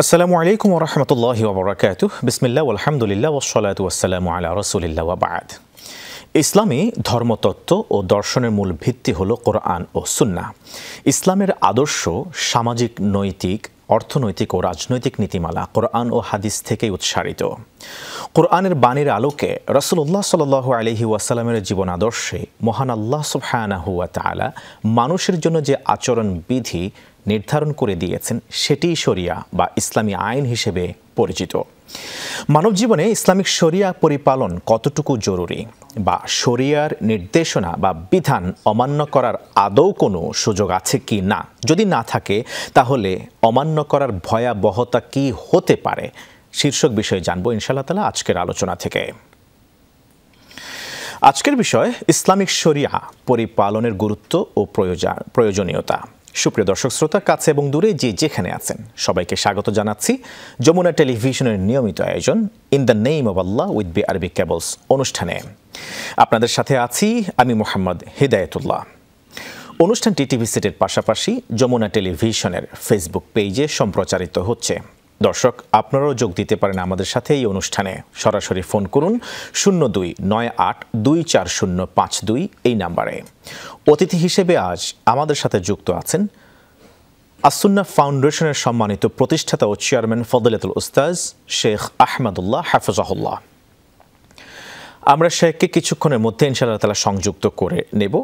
আসসালামু আলাইকুম রহমতুল্লাহ ওবরাকাত বিসমিল্লা আলহামদুলিল্লাহ ওসলাত ওয়াসালাম আলা রসুলিল্লা বাদ ইসলামী ধর্মতত্ত্ব ও দর্শনের মূল ভিত্তি হল কোরআন ও সুন্না ইসলামের আদর্শ সামাজিক নৈতিক অর্থনৈতিক ও রাজনৈতিক নীতিমালা কোরআন ও হাদিস থেকে উৎসারিত কোরআনের বাণীর আলোকে রসুল্লাহ সাল আলহি ওয়াসালামের জীবন আদর্শে মহান আল্লাহ সুফহানাহুয়া তালা মানুষের জন্য যে আচরণ বিধি নির্ধারণ করে দিয়েছেন সেটিই শরিয়া বা ইসলামী আইন হিসেবে পরিচিত মানব জীবনে ইসলামিক শরিয়া পরিপালন কতটুকু জরুরি বা শরিয়ার নির্দেশনা বা বিধান অমান্য করার আদৌ কোনো সুযোগ আছে কি না যদি না থাকে তাহলে অমান্য করার ভয়াবহতা কি হতে পারে শীর্ষক বিষয়ে জানবো ইনশাল্লাহ তালা আজকের আলোচনা থেকে আজকের বিষয় ইসলামিক শরিয়া পরিপালনের গুরুত্ব ও প্রয়োজন প্রয়োজনীয়তা সুপ্রিয় দর্শক শ্রোতা কাছে এবং দূরে যে যেখানে আছেন সবাইকে স্বাগত জানাচ্ছি যমুনা টেলিভিশনের নিয়মিত আয়োজন in the name of Allah with B R B Cables অনুষ্ঠানে আপনাদের সাথে আছি আমি মোহাম্মদ হেদায়তুল্লাহ অনুষ্ঠানটি টিভি সেটের পাশাপাশি যমুনা টেলিভিশনের ফেসবুক পেজে সম্প্রচারিত হচ্ছে দর্শক আপনারাও যোগ দিতে পারেন আমাদের সাথে এই অনুষ্ঠানে সরাসরি ফোন করুন শূন্য দুই নয় আট দুই চার শূন্য পাঁচ দুই এই নাম্বারে অতিথি হিসেবে আজ আমাদের সাথে যুক্ত আছেন আসুন্না ফাউন্ডেশনের সম্মানিত প্রতিষ্ঠাতা ও চেয়ারম্যান ফদলেতুল উস্তাজ শেখ আহমদুল্লাহ হাফজাহুল্লাহ আমরা শেখকে কিছুক্ষণের মধ্যে ইনশাআল্লাহ তালা সংযুক্ত করে নেব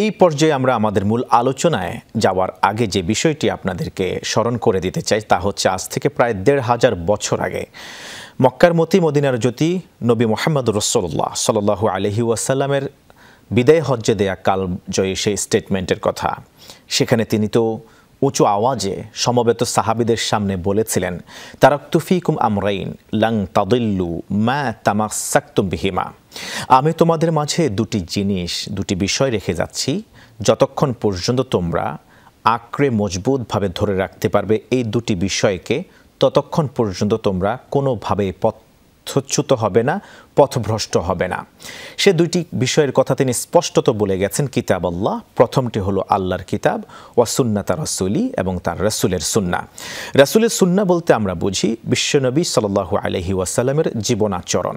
এই পর্যায়ে আমরা আমাদের মূল আলোচনায় যাওয়ার আগে যে বিষয়টি আপনাদেরকে স্মরণ করে দিতে চাই তা হচ্ছে আজ থেকে প্রায় দেড় হাজার বছর আগে মক্কার মতি মদিনার জ্যোতি নবী মোহাম্মদ রসোল্লাহ সাল্লাহু আলহি ওয়াসাল্লামের বিদায় হজ্জে দেয়া কালজয়ী সেই স্টেটমেন্টের কথা সেখানে তিনি তো উঁচু আওয়াজে সমবেত সাহাবিদের সামনে বলেছিলেন তুফিকুম আমরাইন লং তাদিল্লু মা তামাক্সাক্তুম বিহিমা আমি তোমাদের মাঝে দুটি জিনিস দুটি বিষয় রেখে যাচ্ছি যতক্ষণ পর্যন্ত তোমরা আঁকড়ে মজবুতভাবে ধরে রাখতে পারবে এই দুটি বিষয়কে ততক্ষণ পর্যন্ত তোমরা কোনোভাবে পথচ্যুত হবে না পথভ্রষ্ট হবে না সে দুইটি বিষয়ের কথা তিনি স্পষ্টত বলে গেছেন কিতাব আল্লাহ প্রথমটি হলো আল্লাহর কিতাব ও সুন্না তার রসুলি এবং তার রসুলের সুন্না রসুলের সুন্না বলতে আমরা বুঝি বিশ্বনবী সাল্লাহ আলহি ওয়াসাল্লামের জীবনাচরণ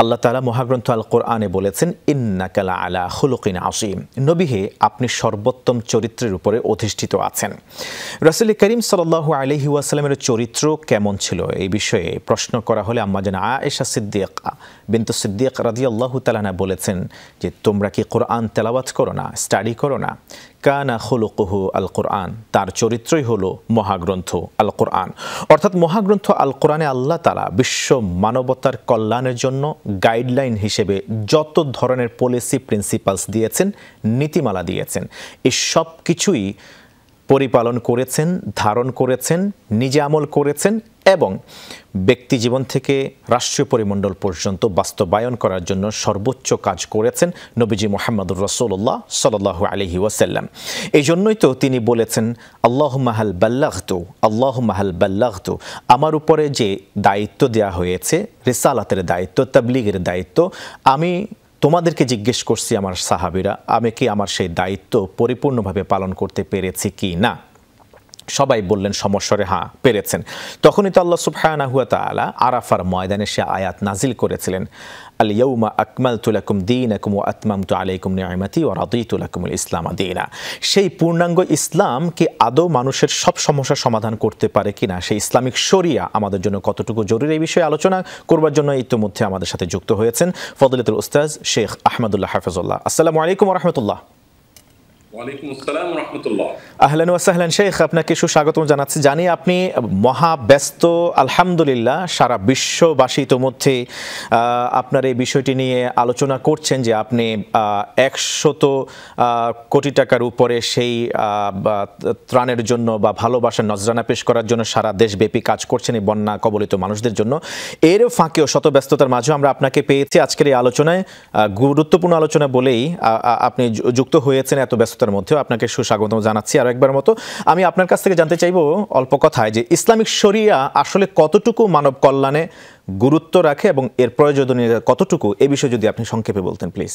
আল্লাহ তালা মহাগ্রন্থ আল কোরআনে বলেছেন কালা আলা হুলকিন আসিম নবীহে আপনি সর্বোত্তম চরিত্রের উপরে অধিষ্ঠিত আছেন রসুল করিম সাল্লাহ আলহি ওয়াসালামের চরিত্র কেমন ছিল এই বিষয়ে প্রশ্ন করা হলে আম্মা যেন আয়েশা সিদ্দিকা বিন্তু সিদ্দিক রাজিয়াল্লাহ তালানা বলেছেন যে তোমরা কি কোরআন তেলাওয়াত করো না স্টাডি করো না কানা কহু আল কোরআন তার চরিত্রই হলো মহাগ্রন্থ আল কোরআন অর্থাৎ মহাগ্রন্থ আল কোরআনে আল্লাহ তালা বিশ্ব মানবতার কল্যাণের জন্য গাইডলাইন হিসেবে যত ধরনের পলিসি প্রিন্সিপালস দিয়েছেন নীতিমালা দিয়েছেন এসব কিছুই পরিপালন করেছেন ধারণ করেছেন নিজে আমল করেছেন এবং ব্যক্তি জীবন থেকে রাষ্ট্রীয় পরিমণ্ডল পর্যন্ত বাস্তবায়ন করার জন্য সর্বোচ্চ কাজ করেছেন নবীজি মোহাম্মদুর রসোল্লাহ সাল্লাহ আলহি ওয়াসাল্লাম এই জন্যই তো তিনি বলেছেন আল্লাহ মাহাল বাল্লাহতু আল্লাহ মাহাল বাল্লাহতু আমার উপরে যে দায়িত্ব দেয়া হয়েছে রিসালাতের দায়িত্ব তাবলিগের দায়িত্ব আমি তোমাদেরকে জিজ্ঞেস করছি আমার সাহাবিরা আমি কি আমার সেই দায়িত্ব পরিপূর্ণভাবে পালন করতে পেরেছি কি না সবাই বললেন সমস্বরে হাঁ পেরেছেন তখনই তো আল্লাহ সুফায়না হুয়া তালা আরাফার ময়দানে সে আয়াত নাজিল করেছিলেন আল ইয়ৌমা আকমাল তুলাকুম দিন আকুম ও আতমাম তু আলাইকুম নিয়মাতি ও রাদুই তুলাকুমুল ইসলাম আদিনা সেই পূর্ণাঙ্গ ইসলাম কি আদৌ মানুষের সব সমস্যার সমাধান করতে পারে কিনা সেই ইসলামিক শরিয়া আমাদের জন্য কতটুকু জরুরি এই বিষয়ে আলোচনা করবার জন্য ইতিমধ্যে আমাদের সাথে যুক্ত হয়েছেন ফদলিতুল উস্তাজ শেখ আহমদুল্লাহ হাফেজুল্লাহ আসসালামু আলাইকুম রহমতুল্লাহ আহলেন ওয়াসাহলেন শেখ আপনাকে সুস্বাগত জানাচ্ছি জানি আপনি মহাব্যস্ত আলহামদুলিল্লাহ সারা বিশ্ববাসী মধ্যে আপনার এই বিষয়টি নিয়ে আলোচনা করছেন যে আপনি একশত কোটি টাকার উপরে সেই ত্রাণের জন্য বা ভালোবাসার নজরানা পেশ করার জন্য সারা দেশব্যাপী কাজ করছেন এই বন্যা কবলিত মানুষদের জন্য এর ফাঁকেও শত ব্যস্ততার মাঝেও আমরা আপনাকে পেয়েছি আজকের এই আলোচনায় গুরুত্বপূর্ণ আলোচনা বলেই আপনি যুক্ত হয়েছেন এত ব্যস্ততা ব্যস্ততার মধ্যেও আপনাকে সুস্বাগত জানাচ্ছি আর একবার মতো আমি আপনার কাছ থেকে জানতে চাইব অল্প কথায় যে ইসলামিক শরিয়া আসলে কতটুকু মানব কল্যাণে গুরুত্ব রাখে এবং এর প্রয়োজনীয়তা কতটুকু এ বিষয়ে যদি আপনি সংক্ষেপে বলতেন প্লিজ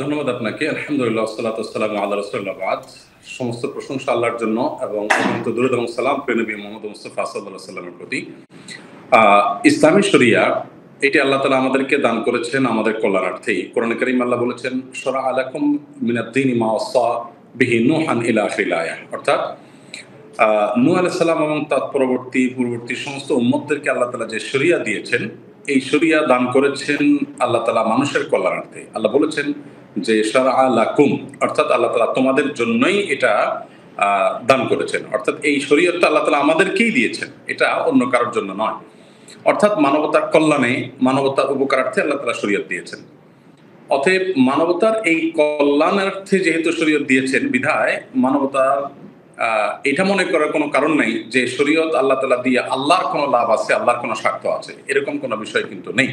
ধন্যবাদ আপনাকে আলহামদুলিল্লাহ সালাতাম আল্লাহ রসুল্লাহাদ সমস্ত প্রশংসা আল্লাহর জন্য এবং অনন্ত দুরুদ সালাম প্রেনবী মোহাম্মদ মুস্তফা সাল্লাহ সাল্লামের প্রতি ইসলামী শরিয়া এটি আল্লাহ তালা আমাদেরকে দান করেছেন আমাদের কল্যাণার্থেই কোরআন করিম আল্লাহ বলেছেন সরা আলাকুম মিনাদ্দিন মা ওসা বিহি ইলা আখিলায়া অর্থাৎ নু আলাইসাল্লাম এবং তৎপরবর্তী পূর্ববর্তী সমস্ত উম্মতদেরকে আল্লাহ তালা যে সরিয়া দিয়েছেন এই সরিয়া দান করেছেন আল্লাহ তালা মানুষের কল্যাণার্থে আল্লাহ বলেছেন যে সরা আলাকুম অর্থাৎ আল্লাহ তালা তোমাদের জন্যই এটা দান করেছেন অর্থাৎ এই শরীয়তটা আল্লাহ তালা আমাদেরকেই দিয়েছেন এটা অন্য কারোর জন্য নয় অর্থাৎ মানবতার কল্যাণে মানবতার উপকারার্থে আল্লাহ তালা শরীয়ত দিয়েছেন অতএব মানবতার এই কল্যাণার্থে যেহেতু শরীয়ত দিয়েছেন বিধায় মানবতার এটা মনে করার কোনো কারণ নাই যে শরীয়ত আল্লাহ তালা দিয়ে আল্লাহর কোনো লাভ আছে আল্লাহর কোনো স্বার্থ আছে এরকম কোনো বিষয় কিন্তু নেই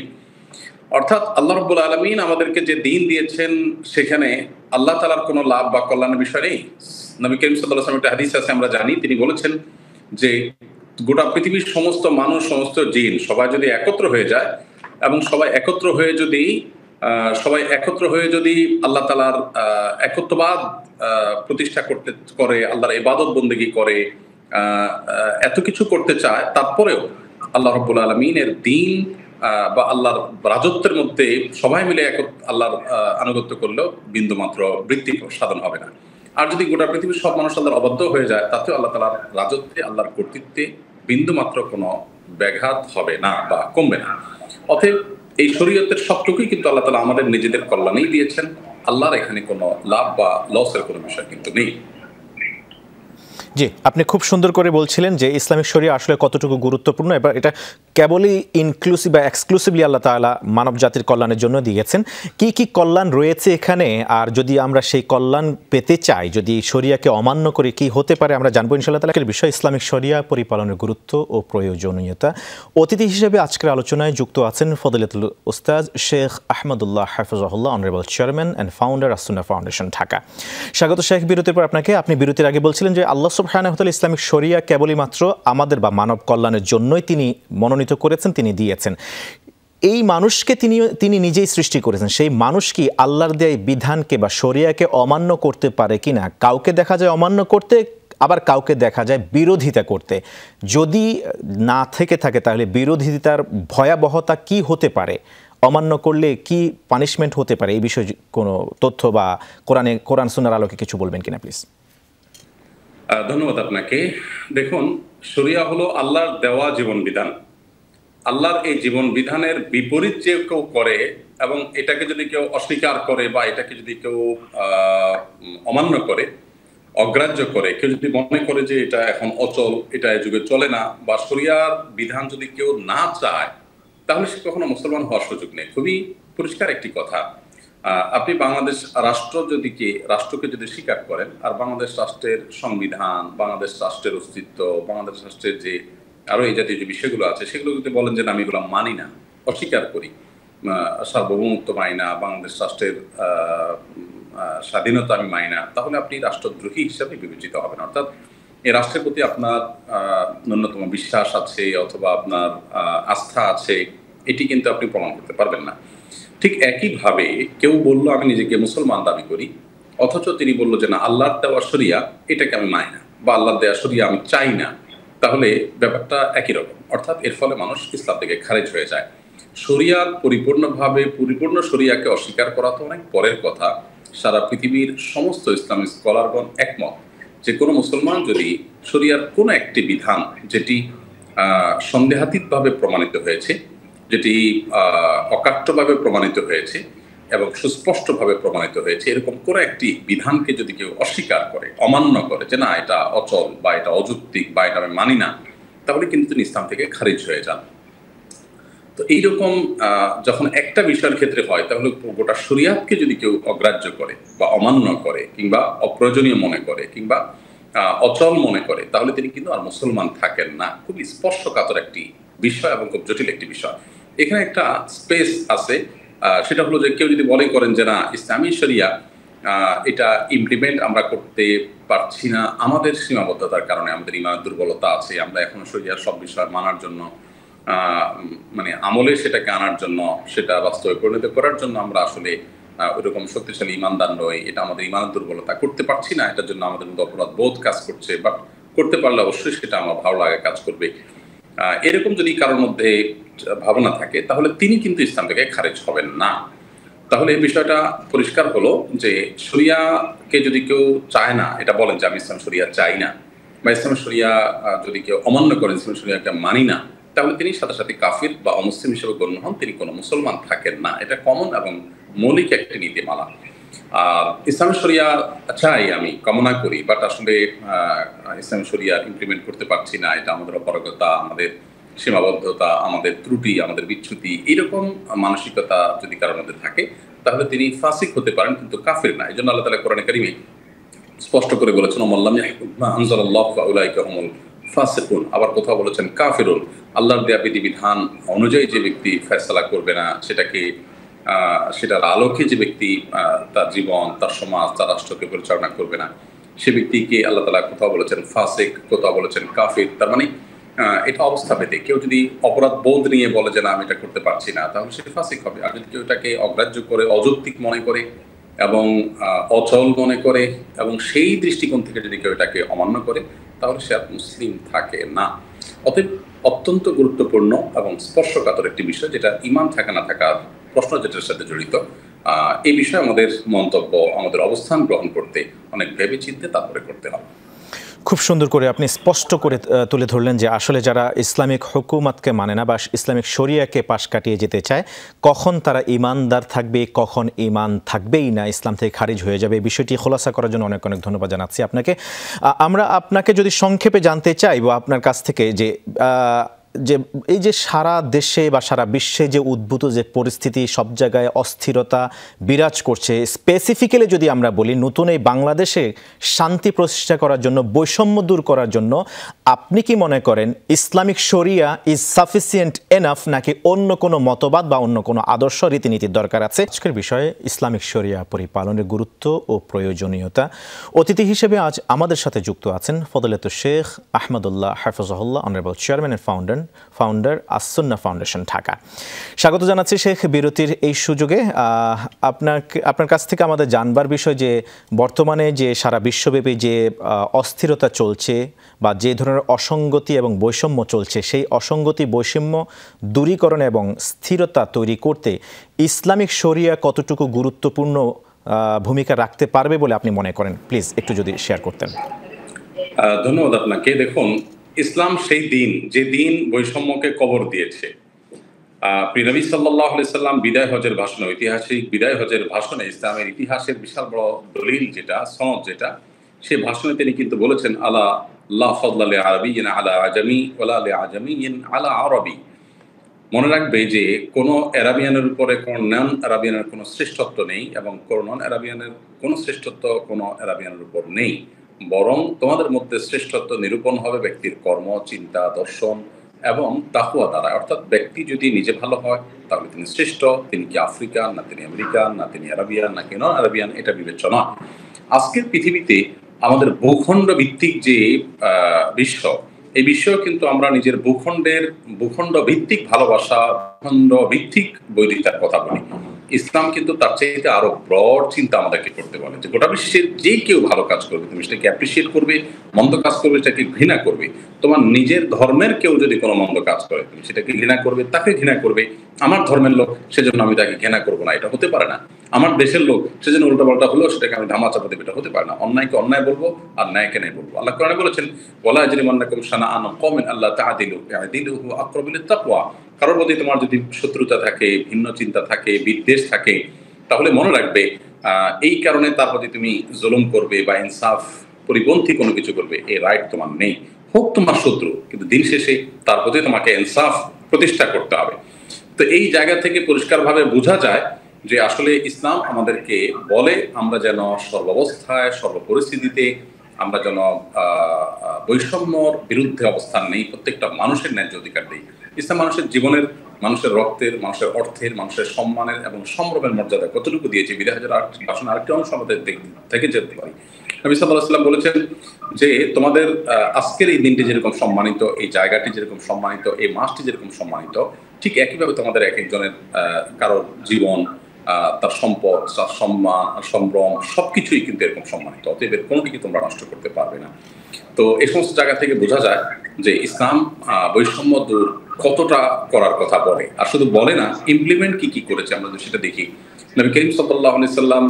অর্থাৎ আল্লাহ রব্বুল আলমিন আমাদেরকে যে দিন দিয়েছেন সেখানে আল্লাহ তালার কোনো লাভ বা কল্যাণের বিষয় নেই নবী করিম সাল্লাহ হাদিস আছে আমরা জানি তিনি বলেছেন যে গোটা পৃথিবীর সমস্ত মানুষ সমস্ত জিন সবাই যদি একত্র হয়ে যায় এবং সবাই একত্র হয়ে যদি সবাই একত্র হয়ে যদি আল্লাহ তালার একত্রবাদ প্রতিষ্ঠা করতে করে আল্লাহর ইবাদত বন্দেগী করে এত কিছু করতে চায় তারপরেও আল্লাহ রব্বুল আলমিনের দিন বা আল্লাহর রাজত্বের মধ্যে সবাই মিলে এক আল্লাহর আনুগত্য করলেও বিন্দুমাত্র বৃত্তি সাধন হবে না আর যদি গোটা পৃথিবীর সব মানুষ আল্লাহর অবাধ্য হয়ে যায় তাতেও আল্লাহ তালার রাজত্বে আল্লাহর কর্তৃত্বে বিন্দুমাত্র কোনো ব্যাঘাত হবে না বা কমবে না অতএব এই শরীয়তের সবটুকুই কিন্তু আল্লাহ তালা আমাদের নিজেদের কল্যাণেই দিয়েছেন আল্লাহর এখানে কোনো লাভ বা লসের কোনো বিষয় কিন্তু নেই জি আপনি খুব সুন্দর করে বলছিলেন যে ইসলামিক শরীয় আসলে কতটুকু গুরুত্বপূর্ণ এবার এটা কেবলই ইনক্লুসিভ বা এক্সক্লুসিভলি আল্লাহ তালা মানব জাতির কল্যাণের জন্য দিয়েছেন কি কি কল্যাণ রয়েছে এখানে আর যদি আমরা সেই কল্যাণ পেতে চাই যদি শরিয়াকে অমান্য করে কি হতে পারে আমরা জানবো ইনশাল্লাহ তালাকের বিষয় ইসলামিক শরিয়া পরিপালনের গুরুত্ব ও প্রয়োজনীয়তা অতিথি হিসেবে আজকের আলোচনায় যুক্ত আছেন ফদলিতুল উস্তাজ শেখ আহমদুল্লাহ হাফিজাহুল্লাহ honourable chairman and founder Assunnah foundation Dhaka স্বাগত শেখ বিরতির পর আপনাকে আপনি বিরতির আগে বলছিলেন যে আল্লাহ সুবহানাহতাল ইসলামিক শরিয়া কেবলই মাত্র আমাদের বা মানব কল্যাণের জন্যই তিনি মনোনীত করেছেন তিনি দিয়েছেন এই মানুষকে তিনি তিনি নিজেই সৃষ্টি করেছেন সেই মানুষ কি আল্লাহর দেয় বিধানকে বা শরিয়াকে অমান্য করতে পারে কি না কাউকে দেখা যায় অমান্য করতে আবার কাউকে দেখা যায় বিরোধিতা করতে যদি না থেকে থাকে তাহলে বিরোধিতার ভয়াবহতা কি হতে পারে অমান্য করলে কি পানিশমেন্ট হতে পারে এই বিষয়ে কোনো তথ্য বা কোরআনে কোরআন সুনার আলোকে কিছু বলবেন কিনা প্লিজ ধন্যবাদ আপনাকে দেখুন শরিয়া হলো আল্লাহর দেওয়া জীবন বিধান আল্লাহর এই জীবন বিধানের বিপরীত যে কেউ করে এবং এটাকে যদি কেউ অস্বীকার করে বা এটাকে যদি কেউ অমান্য করে অগ্রাহ্য করে কেউ যদি মনে করে যে এটা এখন অচল এটা যুগে চলে না বা শরিয়ার বিধান যদি কেউ না চায় তাহলে সে কখনো মুসলমান হওয়ার সুযোগ নেই খুবই পরিষ্কার একটি কথা আপনি বাংলাদেশ রাষ্ট্র যদি কি রাষ্ট্রকে যদি স্বীকার করেন আর বাংলাদেশ রাষ্ট্রের সংবিধান বাংলাদেশ রাষ্ট্রের অস্তিত্ব বাংলাদেশ রাষ্ট্রের যে আরো এই জাতীয় যে বিষয়গুলো আছে সেগুলো যদি বলেন যে আমি এগুলো মানি না অস্বীকার করি সার্বভৌমত্ব মানি না বাংলাদেশ রাষ্ট্রের স্বাধীনতা আমি মানি না তাহলে আপনি রাষ্ট্রদ্রোহী হিসাবে বিবেচিত হবেন অর্থাৎ এই রাষ্ট্রের প্রতি আপনার ন্যূনতম বিশ্বাস আছে অথবা আপনার আস্থা আছে এটি কিন্তু আপনি প্রমাণ করতে পারবেন না ঠিক একইভাবে কেউ বলল আমি নিজেকে মুসলমান দাবি করি অথচ তিনি বলল যে না আল্লাহর দেওয়া সরিয়া এটাকে আমি মানি না বা আল্লাহর দেওয়া সরিয়া আমি চাই না তাহলে ব্যাপারটা একই রকম অর্থাৎ এর ফলে মানুষ ইসলাম থেকে খারেজ হয়ে যায় শরিয়া পরিপূর্ণভাবে পরিপূর্ণ শরিয়াকে অস্বীকার করা তো অনেক পরের কথা সারা পৃথিবীর সমস্ত ইসলামী স্কলারগণ একমত যে কোনো মুসলমান যদি সরিয়ার কোনো একটি বিধান যেটি সন্দেহাতীতভাবে প্রমাণিত হয়েছে যেটি অকাট্যভাবে প্রমাণিত হয়েছে এবং সুস্পষ্টভাবে প্রমাণিত হয়েছে এরকম করে একটি বিধানকে যদি কেউ অস্বীকার করে অমান্য করে যে না এটা অচল বা এটা অযৌক্তিক বা এটা আমি মানি না তাহলে কিন্তু তিনি ইসলাম থেকে খারিজ হয়ে যান তো এইরকম যখন একটা বিষয়ের ক্ষেত্রে হয় তাহলে গোটা শরিয়াতকে যদি কেউ অগ্রাহ্য করে বা অমান্য করে কিংবা অপ্রয়োজনীয় মনে করে কিংবা অচল মনে করে তাহলে তিনি কিন্তু আর মুসলমান থাকেন না খুবই স্পর্শকাতর একটি বিষয় এবং খুব জটিল একটি বিষয় এখানে একটা স্পেস আছে সেটা হলো যে কেউ যদি মনে করেন যে না ইসলামী শরিয়া এটা ইমপ্লিমেন্ট আমরা করতে পারছি না আমাদের সীমাবদ্ধতার কারণে আমাদের ইমান দুর্বলতা আছে আমরা এখন শরিয়ার সব বিষয় মানার জন্য মানে আমলে সেটাকে আনার জন্য সেটা বাস্তবে পরিণত করার জন্য আমরা আসলে ওইরকম শক্তিশালী ইমানদার নয় এটা আমাদের ইমান দুর্বলতা করতে পারছি না এটার জন্য আমাদের মধ্যে অপরাধ বোধ কাজ করছে বাট করতে পারলে অবশ্যই সেটা আমার ভালো লাগা কাজ করবে এরকম যদি কারোর মধ্যে ভাবনা থাকে তাহলে তিনি কিন্তু ইসলাম থেকে খারেজ হবেন না তাহলে এই বিষয়টা পরিষ্কার হলো যে সরিয়াকে যদি কেউ চায় না এটা বলেন যে আমি ইসলাম সরিয়া চাই না বা ইসলাম সরিয়া যদি কেউ অমান্য করেন ইসলাম সরিয়াকে মানি না তাহলে তিনি সাথে সাথে কাফির বা অমুসলিম হিসেবে গণ্য হন তিনি কোনো মুসলমান থাকেন না এটা কমন এবং মৌলিক একটি নীতিমালা ইসলাম শরিয়া চাই আমি কামনা করি বাট আসলে ইসলাম শরিয়া ইমপ্লিমেন্ট করতে পারছি না এটা আমাদের অপারগতা আমাদের সীমাবদ্ধতা আমাদের ত্রুটি আমাদের বিচ্ছুতি এরকম মানসিকতা যদি কারোর মধ্যে থাকে তাহলে তিনি ফাসিক হতে পারেন কিন্তু কাফের না এই জন্য আল্লাহ তালা কোরআন কারিমে স্পষ্ট করে বলেছেন অমল্লাম আনজাল্লাহুল ফাসিকুন আবার কোথাও বলেছেন কাফিরুন আল্লাহর দেয়া বিধিবিধান অনুযায়ী যে ব্যক্তি ফেসলা করবে না সেটাকে সেটার আলোকে যে ব্যক্তি তার জীবন তার সমাজ তার রাষ্ট্রকে পরিচালনা করবে না সে ব্যক্তিকে আল্লাহ তালা কোথাও বলেছেন ফাসেক কোথাও বলেছেন কাফির তার মানে এটা অবস্থা পেতে কেউ যদি অপরাধ বোধ নিয়ে বলে যে না আমি এটা করতে পারছি না তাহলে সে ফাসিক হবে আর যদি কেউ এটাকে অগ্রাহ্য করে অযৌক্তিক মনে করে এবং অচল মনে করে এবং সেই দৃষ্টিকোণ থেকে যদি কেউ এটাকে অমান্য করে তাহলে সে আর মুসলিম থাকে না অতএব অত্যন্ত গুরুত্বপূর্ণ এবং স্পর্শকাতর একটি বিষয় যেটা ইমান থাকা না থাকার প্রশ্ন যেটার সাথে জড়িত এই বিষয়ে আমাদের মন্তব্য আমাদের অবস্থান গ্রহণ করতে অনেক ভেবে চিনতে তারপরে করতে হবে খুব সুন্দর করে আপনি স্পষ্ট করে তুলে ধরলেন যে আসলে যারা ইসলামিক হুকুমতকে মানে না বা ইসলামিক শরিয়াকে পাশ কাটিয়ে যেতে চায় কখন তারা ইমানদার থাকবে কখন ইমান থাকবেই না ইসলাম থেকে খারিজ হয়ে যাবে বিষয়টি খোলাসা করার জন্য অনেক অনেক ধন্যবাদ জানাচ্ছি আপনাকে আমরা আপনাকে যদি সংক্ষেপে জানতে চাই বা আপনার কাছ থেকে যে যে এই যে সারা দেশে বা সারা বিশ্বে যে উদ্ভূত যে পরিস্থিতি সব জায়গায় অস্থিরতা বিরাজ করছে স্পেসিফিক্যালি যদি আমরা বলি নতুন এই বাংলাদেশে শান্তি প্রতিষ্ঠা করার জন্য বৈষম্য দূর করার জন্য আপনি কি মনে করেন ইসলামিক শরিয়া ইজ সাফিসিয়েন্ট এনাফ নাকি অন্য কোনো মতবাদ বা অন্য কোনো আদর্শ রীতিনীতির দরকার আছে আজকের বিষয়ে ইসলামিক শরিয়া পরিপালনের গুরুত্ব ও প্রয়োজনীয়তা অতিথি হিসেবে আজ আমাদের সাথে যুক্ত আছেন ফদলেত শেখ আহমদুল্লাহ হাফিজহুল্লাহ honourable chairman and founder founder Assunnah foundation Dhaka স্বাগত জানাচ্ছি শেখ বিরতির এই সুযোগে আপনার আপনার কাছ থেকে আমাদের জানবার বিষয় যে বর্তমানে যে সারা বিশ্বব্যাপী যে অস্থিরতা চলছে বা যে ধরনের অসঙ্গতি এবং বৈষম্য চলছে সেই অসঙ্গতি বৈষম্য দূরীকরণ এবং স্থিরতা তৈরি করতে ইসলামিক শরিয়া কতটুকু গুরুত্বপূর্ণ ভূমিকা রাখতে পারবে বলে আপনি মনে করেন প্লিজ একটু যদি শেয়ার করতেন ধন্যবাদ আপনাকে দেখুন ইসলাম সেই দিন যে দিন বৈষম্যকে কবর দিয়েছে প্রিনবী সাল্লাহ সাল্লাম বিদায় হজের ভাষণে ঐতিহাসিক বিদায় হজের ভাষণে ইসলামের ইতিহাসের বিশাল বড় দলিল যেটা সনদ যেটা সে ভাষণে তিনি কিন্তু বলেছেন আলা লা ফদলালে আরবি আলা আজামি ওলা আলে আজামি ইন আলা আরবি মনে রাখবে যে কোনো অ্যারাবিয়ানের উপরে কোন নন অ্যারাবিয়ানের কোনো শ্রেষ্ঠত্ব নেই এবং কোনো নন অ্যারাবিয়ানের কোনো শ্রেষ্ঠত্ব কোনো অ্যারাবিয়ানের উপর নেই বরং তোমাদের মধ্যে শ্রেষ্ঠত্ব নিরূপণ হবে ব্যক্তির কর্ম চিন্তা দর্শন এবং তাকুয়া দ্বারা অর্থাৎ ব্যক্তি যদি নিজে ভালো হয় তাহলে তিনি শ্রেষ্ঠ তিনি কি আফ্রিকান না তিনি আমেরিকান না তিনি আরবিয়ান না কি নন আরবিয়ান এটা বিবেচনা আজকের পৃথিবীতে আমাদের ভূখণ্ড ভিত্তিক যে বিশ্ব এই বিশ্ব কিন্তু আমরা নিজের ভূখণ্ডের ভূখণ্ড ভিত্তিক ভালোবাসা ভূখণ্ড ভিত্তিক বৈরিতার কথা বলি ইসলাম কিন্তু তার চাইতে আরো ব্রড চিন্তা আমাদেরকে করতে বলে যে গোটা বিশ্বের যে কেউ ভালো কাজ করবে তুমি সেটাকে অ্যাপ্রিসিয়েট করবে মন্দ কাজ করবে সেটাকে ঘৃণা করবে তোমার নিজের ধর্মের কেউ যদি কোনো মন্দ কাজ করে তুমি সেটাকে ঘৃণা করবে তাকে ঘৃণা করবে আমার ধর্মের লোক সেজন্য আমি তাকে ঘৃণা করবো না এটা হতে পারে না আমার দেশের লোক সে সেজন্য উল্টাপাল্টা হলেও সেটাকে আমি ধামা চাপা দেবে হতে পারে না অন্যায়কে অন্যায় বলবো আর ন্যায়কে ন্যায় বলবো আল্লাহ কোরআনে বলেছেন বলা যদি ওলা আজরিমান্নাকুম সানা আন কমেন আল্লাহ তা ইয়াদিলু হুয়া আকরাবুল তাকওয়া কারোর প্রতি তোমার যদি শত্রুতা থাকে ভিন্ন চিন্তা থাকে বিদ্বেষ থাকে তাহলে মনে রাখবে এই কারণে তার প্রতি তুমি জুলুম করবে বা ইনসাফ পরিপন্থী কোনো কিছু করবে এই রাইট তোমার নেই হোক তোমার শত্রু কিন্তু দিন শেষে তার প্রতি তোমাকে ইনসাফ প্রতিষ্ঠা করতে হবে তো এই জায়গা থেকে পরিষ্কারভাবে বোঝা যায় যে আসলে ইসলাম আমাদেরকে বলে আমরা যেন সর্বাবস্থায় সর্বপরিস্থিতিতে আমরা যেন বৈষম্যর বিরুদ্ধে অবস্থান নেই প্রত্যেকটা মানুষের ন্যায্য অধিকার দিই ইসলাম মানুষের জীবনের মানুষের রক্তের মানুষের অর্থের মানুষের সম্মানের এবং সম্ভ্রমের মর্যাদা কতটুকু দিয়েছে বিদায় হাজার আট আসলে আরেকটি অংশ আমাদের থেকে যেতে পারি নবী সাল্লাহ বলেছেন যে তোমাদের আজকের এই দিনটি যেরকম সম্মানিত এই জায়গাটি যেরকম সম্মানিত এই মাসটি যেরকম সম্মানিত ঠিক একইভাবে তোমাদের এক একজনের কারোর জীবন তার সম্পদ তার সম্মান সম্ভ্রম সব কিছুই কিন্তু এরকম সম্মানিত অতএব এর কোনোটিকে তোমরা নষ্ট করতে পারবে না তো এই সমস্ত জায়গা থেকে বোঝা যায় যে ইসলাম বৈষম্য দূর কতটা করার কথা বলে আর শুধু বলে না ইমপ্লিমেন্ট কি কি করেছে আমরা যদি সেটা দেখি নবী করিম সাল্লাহ সাল্লাম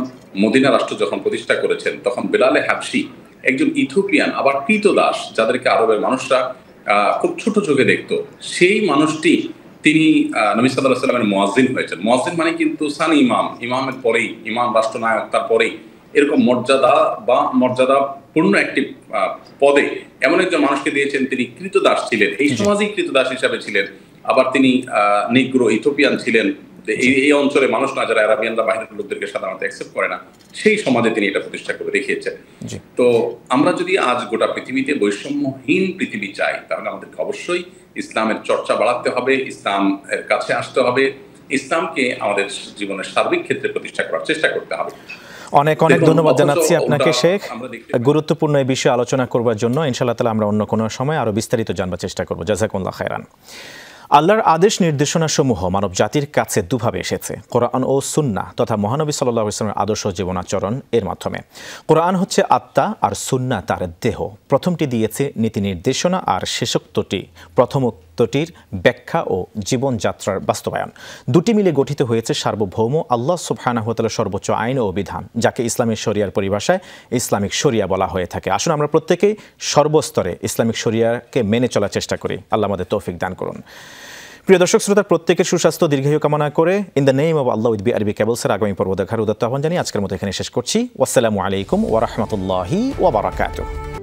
মদিনা রাষ্ট্র যখন প্রতিষ্ঠা করেছেন তখন বেলালে হাবসি একজন ইথোপিয়ান আবার দাস যাদেরকে আরবের মানুষরা খুব ছোট চোখে দেখতো সেই মানুষটি তিনি নবী সাল্লাহ সাল্লামের মোয়াজিন হয়েছেন মোয়াজিন মানে কিন্তু সান ইমাম ইমামের পরেই ইমাম রাষ্ট্রনায়ক তার পরেই এরকম মর্যাদা বা মর্যাদাপূর্ণ একটি পদে এমন একজন মানুষকে দিয়েছেন তিনি কৃতদাস ছিলেন এই সমাজেই কৃতদাস হিসাবে ছিলেন আবার তিনি নিগ্রো ইথোপিয়ান ছিলেন এই অঞ্চলে মানুষ না যারা আরাবিয়ানরা বাহিরের লোকদেরকে সাধারণত অ্যাকসেপ্ট করে না সেই সমাজে তিনি এটা প্রতিষ্ঠা করে রেখেছেন তো আমরা যদি আজ গোটা পৃথিবীতে বৈষম্যহীন পৃথিবী চাই তাহলে আমাদেরকে অবশ্যই ইসলামের চর্চা বাড়াতে হবে ইসলাম এর কাছে আসতে হবে ইসলামকে আমাদের জীবনের সার্বিক ক্ষেত্রে প্রতিষ্ঠা করার চেষ্টা করতে হবে অনেক অনেক ধন্যবাদ জানাচ্ছি আপনাকে শেখ গুরুত্বপূর্ণ এই বিষয়ে আলোচনা করবার জন্য ইনশাআল্লাহ তালা আমরা অন্য কোনো সময় আরও বিস্তারিত জানবার চেষ্টা করবো জাজাকুল্লাহ খায়রান আল্লাহর আদেশ নির্দেশনাসমূহ মানব জাতির কাছে দুভাবে এসেছে কোরআন ও সুন্না তথা মহানবী সাল্লা ইসলামের আদর্শ জীবনাচরণ এর মাধ্যমে কোরআন হচ্ছে আত্মা আর সুন্না তার দেহ প্রথমটি দিয়েছে নীতি নির্দেশনা আর শেষোক্তটি প্রথমোক্ত সত্যটির ব্যাখ্যা ও জীবনযাত্রার বাস্তবায়ন দুটি মিলে গঠিত হয়েছে সার্বভৌম আল্লাহ সুবহানাহতালার সর্বোচ্চ আইন ও বিধান যাকে ইসলামিক শরিয়ার পরিভাষায় ইসলামিক শরিয়া বলা হয়ে থাকে আসুন আমরা প্রত্যেকেই সর্বস্তরে ইসলামিক শরিয়াকে মেনে চলার চেষ্টা করি আল্লাহ আমাদের তৌফিক দান করুন প্রিয় দর্শক শ্রোতা প্রত্যেকের সুস্বাস্থ্য দীর্ঘায়ু কামনা করে in the name of Allah উদ্বি আরবি কেবলসের আগামী পর্ব দেখার উদত্ত আহ্বান জানিয়ে আজকের মতো এখানে শেষ করছি ওয়াসালামু আলাইকুম ওয়ারহমতুল্লাহি ওবরাকাতু